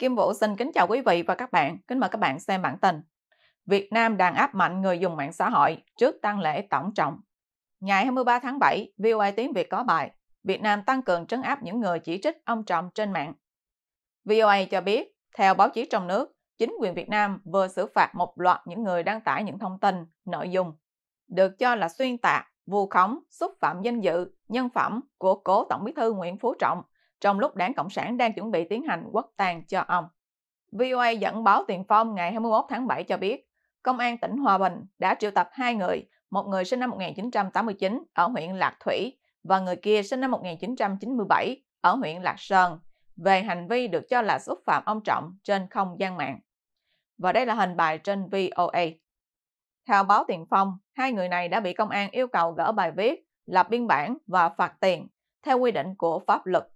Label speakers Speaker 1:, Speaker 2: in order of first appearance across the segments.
Speaker 1: Kim Vũ xin kính chào quý vị và các bạn. Kính mời các bạn xem bản tin. Việt Nam đàn áp mạnh người dùng mạng xã hội trước tăng lễ tổng trọng. Ngày 23 tháng 7, VOA tiếng Việt có bài Việt Nam tăng cường trấn áp những người chỉ trích ông Trọng trên mạng. VOA cho biết, theo báo chí trong nước, chính quyền Việt Nam vừa xử phạt một loạt những người đăng tải những thông tin, nội dung được cho là xuyên tạc, vu khống, xúc phạm danh dự, nhân phẩm của cố Tổng Bí thư Nguyễn Phú Trọng trong lúc đảng Cộng sản đang chuẩn bị tiến hành quốc tang cho ông. VOA dẫn báo Tiền Phong ngày 21 tháng 7 cho biết, Công an tỉnh Hòa Bình đã triệu tập hai người, một người sinh năm 1989 ở huyện Lạc Thủy và người kia sinh năm 1997 ở huyện Lạc Sơn về hành vi được cho là xúc phạm ông Trọng trên không gian mạng. Và đây là hình bài trên VOA. Theo báo Tiền Phong, hai người này đã bị công an yêu cầu gỡ bài viết, lập biên bản và phạt tiền theo quy định của pháp luật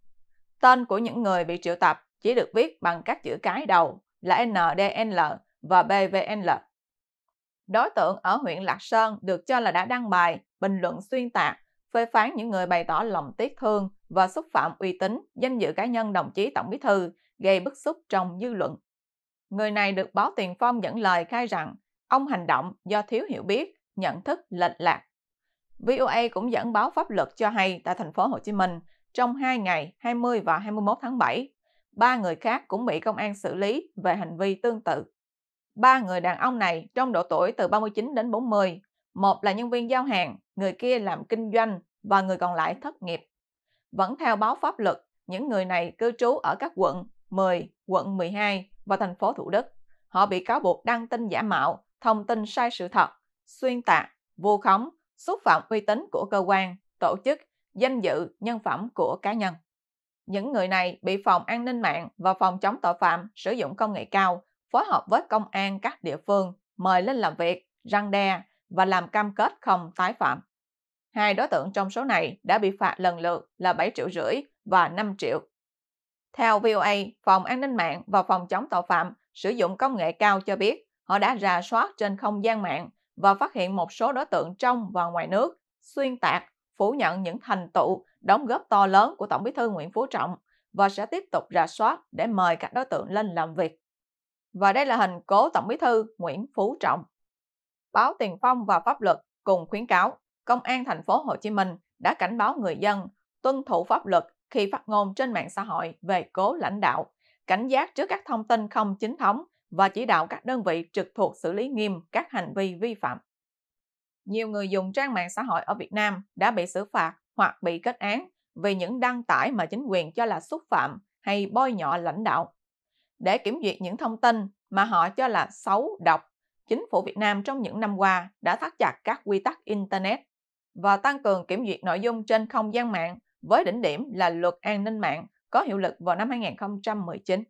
Speaker 1: Tên của những người bị triệu tập chỉ được viết bằng các chữ cái đầu là NDNL và BVNL. Đối tượng ở huyện Lạc Sơn được cho là đã đăng bài, bình luận xuyên tạc, phê phán những người bày tỏ lòng tiếc thương và xúc phạm uy tín, danh dự cá nhân đồng chí Tổng Bí Thư, gây bức xúc trong dư luận. Người này được báo Tiền Phong dẫn lời khai rằng ông hành động do thiếu hiểu biết, nhận thức lệch lạc. VOA cũng dẫn báo pháp luật cho hay tại thành phố Hồ Chí Minh trong 2 ngày 20 và 21 tháng 7, ba người khác cũng bị công an xử lý về hành vi tương tự. Ba người đàn ông này trong độ tuổi từ 39 đến 40, một là nhân viên giao hàng, người kia làm kinh doanh và người còn lại thất nghiệp. Vẫn theo báo pháp luật, những người này cư trú ở các quận 10, quận 12 và thành phố Thủ Đức. Họ bị cáo buộc đăng tin giả mạo, thông tin sai sự thật, xuyên tạc, vu khống, xúc phạm uy tín của cơ quan, tổ chức danh dự, nhân phẩm của cá nhân. Những người này bị Phòng An ninh mạng và Phòng chống tội phạm sử dụng công nghệ cao phối hợp với công an các địa phương mời lên làm việc, răng đe và làm cam kết không tái phạm. Hai đối tượng trong số này đã bị phạt lần lượt là 7 triệu rưỡi và 5 triệu. Theo VOA, Phòng An ninh mạng và Phòng chống tội phạm sử dụng công nghệ cao cho biết họ đã rà soát trên không gian mạng và phát hiện một số đối tượng trong và ngoài nước xuyên tạc phủ nhận những thành tựu đóng góp to lớn của Tổng bí thư Nguyễn Phú Trọng và sẽ tiếp tục rà soát để mời các đối tượng lên làm việc. Và đây là hình cố Tổng bí thư Nguyễn Phú Trọng. Báo Tiền Phong và Pháp luật cùng khuyến cáo Công an thành phố Hồ Chí Minh đã cảnh báo người dân tuân thủ pháp luật khi phát ngôn trên mạng xã hội về cố lãnh đạo, cảnh giác trước các thông tin không chính thống và chỉ đạo các đơn vị trực thuộc xử lý nghiêm các hành vi vi phạm nhiều người dùng trang mạng xã hội ở Việt Nam đã bị xử phạt hoặc bị kết án vì những đăng tải mà chính quyền cho là xúc phạm hay bôi nhọ lãnh đạo. Để kiểm duyệt những thông tin mà họ cho là xấu, độc, chính phủ Việt Nam trong những năm qua đã thắt chặt các quy tắc Internet và tăng cường kiểm duyệt nội dung trên không gian mạng với đỉnh điểm là luật an ninh mạng có hiệu lực vào năm 2019.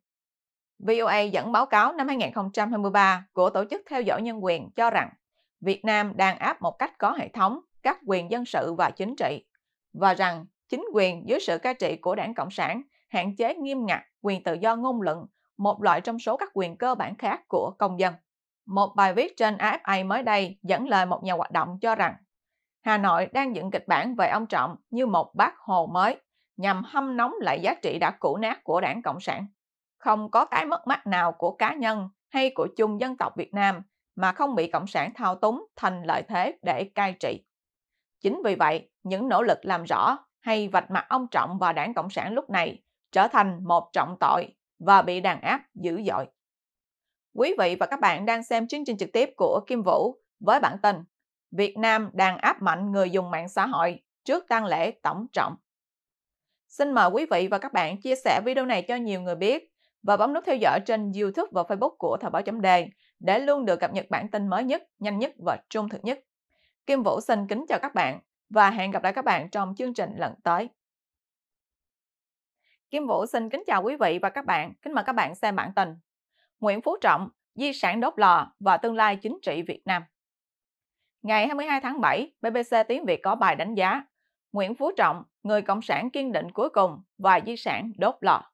Speaker 1: VOA dẫn báo cáo năm 2023 của Tổ chức Theo dõi Nhân quyền cho rằng Việt Nam đang áp một cách có hệ thống các quyền dân sự và chính trị, và rằng chính quyền dưới sự cai trị của đảng Cộng sản hạn chế nghiêm ngặt quyền tự do ngôn luận, một loại trong số các quyền cơ bản khác của công dân. Một bài viết trên AFA mới đây dẫn lời một nhà hoạt động cho rằng Hà Nội đang dựng kịch bản về ông Trọng như một bác hồ mới nhằm hâm nóng lại giá trị đã cũ nát của đảng Cộng sản. Không có cái mất mát nào của cá nhân hay của chung dân tộc Việt Nam mà không bị Cộng sản thao túng thành lợi thế để cai trị. Chính vì vậy, những nỗ lực làm rõ hay vạch mặt ông Trọng và đảng Cộng sản lúc này trở thành một trọng tội và bị đàn áp dữ dội. Quý vị và các bạn đang xem chương trình trực tiếp của Kim Vũ với bản tin Việt Nam đàn áp mạnh người dùng mạng xã hội trước tang lễ tổng trọng. Xin mời quý vị và các bạn chia sẻ video này cho nhiều người biết và bấm nút theo dõi trên YouTube và Facebook của Thời báo chấm đề để luôn được cập nhật bản tin mới nhất, nhanh nhất và trung thực nhất. Kim Vũ xin kính chào các bạn và hẹn gặp lại các bạn trong chương trình lần tới. Kim Vũ xin kính chào quý vị và các bạn, kính mời các bạn xem bản tin. Nguyễn Phú Trọng, di sản đốt lò và tương lai chính trị Việt Nam. Ngày 22 tháng 7, BBC Tiếng Việt có bài đánh giá Nguyễn Phú Trọng, người cộng sản kiên định cuối cùng và di sản đốt lò.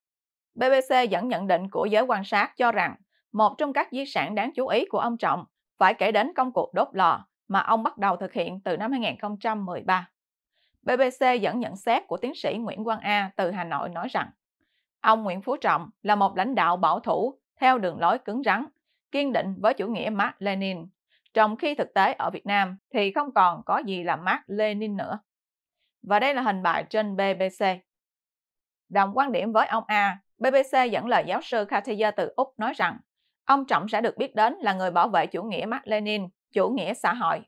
Speaker 1: BBC dẫn nhận định của giới quan sát cho rằng một trong các di sản đáng chú ý của ông Trọng phải kể đến công cuộc đốt lò mà ông bắt đầu thực hiện từ năm 2013. BBC dẫn nhận xét của tiến sĩ Nguyễn Quang A từ Hà Nội nói rằng ông Nguyễn Phú Trọng là một lãnh đạo bảo thủ theo đường lối cứng rắn, kiên định với chủ nghĩa Mark Lenin, trong khi thực tế ở Việt Nam thì không còn có gì là Mark Lenin nữa. Và đây là hình bài trên BBC. Đồng quan điểm với ông A, BBC dẫn lời giáo sư Katia từ Úc nói rằng Ông Trọng sẽ được biết đến là người bảo vệ chủ nghĩa Mark Lenin, chủ nghĩa xã hội.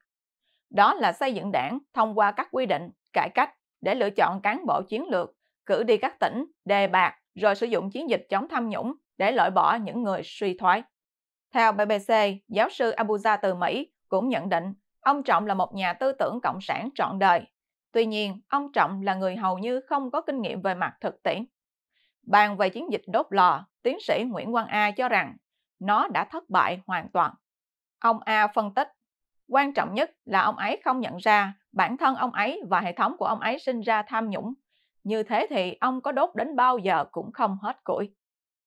Speaker 1: Đó là xây dựng đảng thông qua các quy định, cải cách để lựa chọn cán bộ chiến lược, cử đi các tỉnh, đề bạc rồi sử dụng chiến dịch chống tham nhũng để loại bỏ những người suy thoái. Theo BBC, giáo sư Abuja từ Mỹ cũng nhận định ông Trọng là một nhà tư tưởng cộng sản trọn đời. Tuy nhiên, ông Trọng là người hầu như không có kinh nghiệm về mặt thực tiễn. Bàn về chiến dịch đốt lò, tiến sĩ Nguyễn Quang A cho rằng nó đã thất bại hoàn toàn. Ông A phân tích, quan trọng nhất là ông ấy không nhận ra bản thân ông ấy và hệ thống của ông ấy sinh ra tham nhũng. Như thế thì ông có đốt đến bao giờ cũng không hết củi.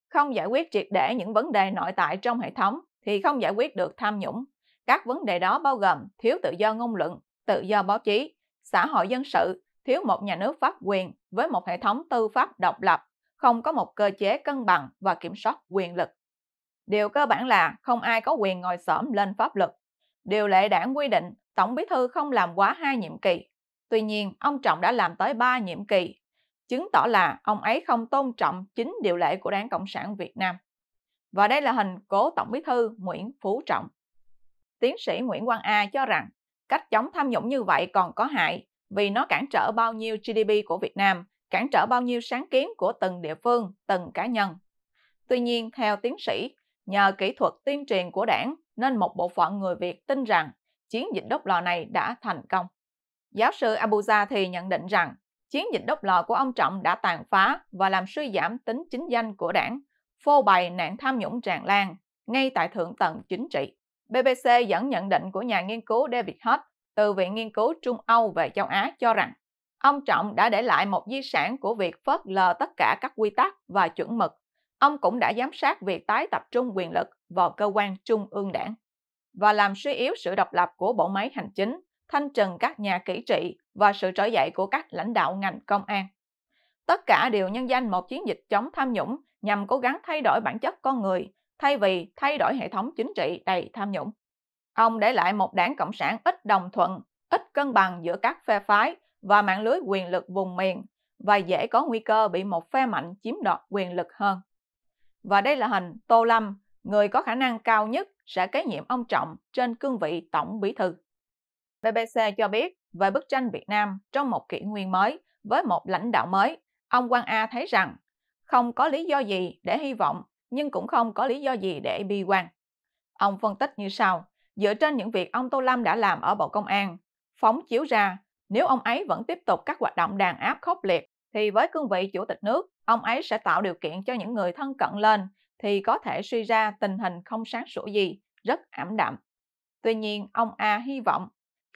Speaker 1: Không giải quyết triệt để những vấn đề nội tại trong hệ thống thì không giải quyết được tham nhũng. Các vấn đề đó bao gồm thiếu tự do ngôn luận, tự do báo chí, xã hội dân sự, thiếu một nhà nước pháp quyền với một hệ thống tư pháp độc lập, không có một cơ chế cân bằng và kiểm soát quyền lực. Điều cơ bản là không ai có quyền ngồi xổm lên pháp luật. Điều lệ đảng quy định Tổng Bí thư không làm quá hai nhiệm kỳ. Tuy nhiên, ông Trọng đã làm tới ba nhiệm kỳ, chứng tỏ là ông ấy không tôn trọng chính điều lệ của Đảng Cộng sản Việt Nam. Và đây là hình cố Tổng Bí thư Nguyễn Phú Trọng. Tiến sĩ Nguyễn Quang A cho rằng cách chống tham nhũng như vậy còn có hại vì nó cản trở bao nhiêu GDP của Việt Nam, cản trở bao nhiêu sáng kiến của từng địa phương, từng cá nhân. Tuy nhiên, theo tiến sĩ, Nhờ kỹ thuật tiên truyền của đảng nên một bộ phận người Việt tin rằng chiến dịch đốt lò này đã thành công. Giáo sư Abuja thì nhận định rằng chiến dịch đốt lò của ông Trọng đã tàn phá và làm suy giảm tính chính danh của đảng, phô bày nạn tham nhũng tràn lan ngay tại thượng tầng chính trị. BBC dẫn nhận định của nhà nghiên cứu David Hutt từ Viện Nghiên cứu Trung Âu về châu Á cho rằng ông Trọng đã để lại một di sản của việc phớt lờ tất cả các quy tắc và chuẩn mực Ông cũng đã giám sát việc tái tập trung quyền lực vào cơ quan trung ương đảng và làm suy yếu sự độc lập của bộ máy hành chính, thanh trừng các nhà kỹ trị và sự trở dậy của các lãnh đạo ngành công an. Tất cả đều nhân danh một chiến dịch chống tham nhũng nhằm cố gắng thay đổi bản chất con người thay vì thay đổi hệ thống chính trị đầy tham nhũng. Ông để lại một đảng Cộng sản ít đồng thuận, ít cân bằng giữa các phe phái và mạng lưới quyền lực vùng miền và dễ có nguy cơ bị một phe mạnh chiếm đoạt quyền lực hơn và đây là hình Tô Lâm, người có khả năng cao nhất sẽ kế nhiệm ông Trọng trên cương vị Tổng Bí Thư. BBC cho biết về bức tranh Việt Nam trong một kỷ nguyên mới với một lãnh đạo mới, ông Quang A thấy rằng không có lý do gì để hy vọng nhưng cũng không có lý do gì để bi quan. Ông phân tích như sau, dựa trên những việc ông Tô Lâm đã làm ở Bộ Công an, phóng chiếu ra nếu ông ấy vẫn tiếp tục các hoạt động đàn áp khốc liệt thì với cương vị chủ tịch nước ông ấy sẽ tạo điều kiện cho những người thân cận lên thì có thể suy ra tình hình không sáng sủa gì, rất ảm đạm. Tuy nhiên, ông A hy vọng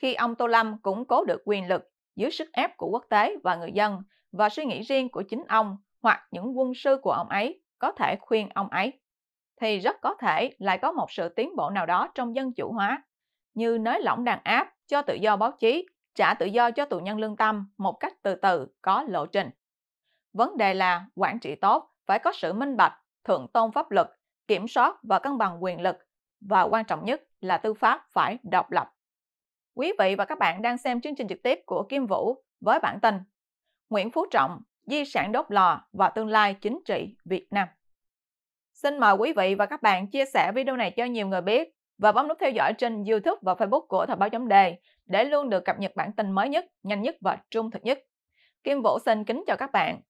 Speaker 1: khi ông Tô Lâm củng cố được quyền lực dưới sức ép của quốc tế và người dân và suy nghĩ riêng của chính ông hoặc những quân sư của ông ấy có thể khuyên ông ấy, thì rất có thể lại có một sự tiến bộ nào đó trong dân chủ hóa, như nới lỏng đàn áp cho tự do báo chí, trả tự do cho tù nhân lương tâm một cách từ từ có lộ trình. Vấn đề là quản trị tốt phải có sự minh bạch, thượng tôn pháp luật, kiểm soát và cân bằng quyền lực và quan trọng nhất là tư pháp phải độc lập. Quý vị và các bạn đang xem chương trình trực tiếp của Kim Vũ với bản tin Nguyễn Phú Trọng, di sản đốt lò và tương lai chính trị Việt Nam. Xin mời quý vị và các bạn chia sẻ video này cho nhiều người biết và bấm nút theo dõi trên YouTube và Facebook của Thời báo chấm đề để luôn được cập nhật bản tin mới nhất, nhanh nhất và trung thực nhất. Kim Vũ xin kính chào các bạn